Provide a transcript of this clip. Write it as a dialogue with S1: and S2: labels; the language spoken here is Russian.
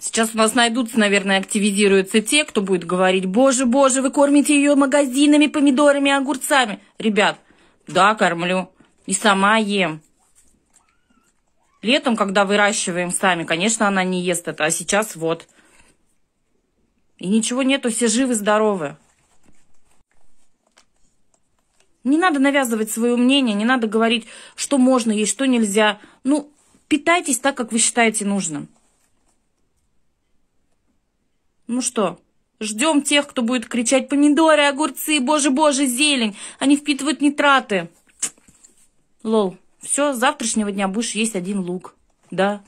S1: Сейчас у нас найдутся, наверное, активизируются те, кто будет говорить, боже, боже, вы кормите ее магазинами, помидорами, огурцами. Ребят, да, кормлю. И сама ем. Летом, когда выращиваем сами, конечно, она не ест это, а сейчас вот. И ничего нету, все живы, здоровы. Не надо навязывать свое мнение, не надо говорить, что можно есть, что нельзя. Ну, питайтесь так, как вы считаете нужным. Ну что, ждем тех, кто будет кричать «Помидоры, огурцы, боже-боже, зелень! Они впитывают нитраты!» Лол, все, с завтрашнего дня будешь есть один лук.
S2: Да,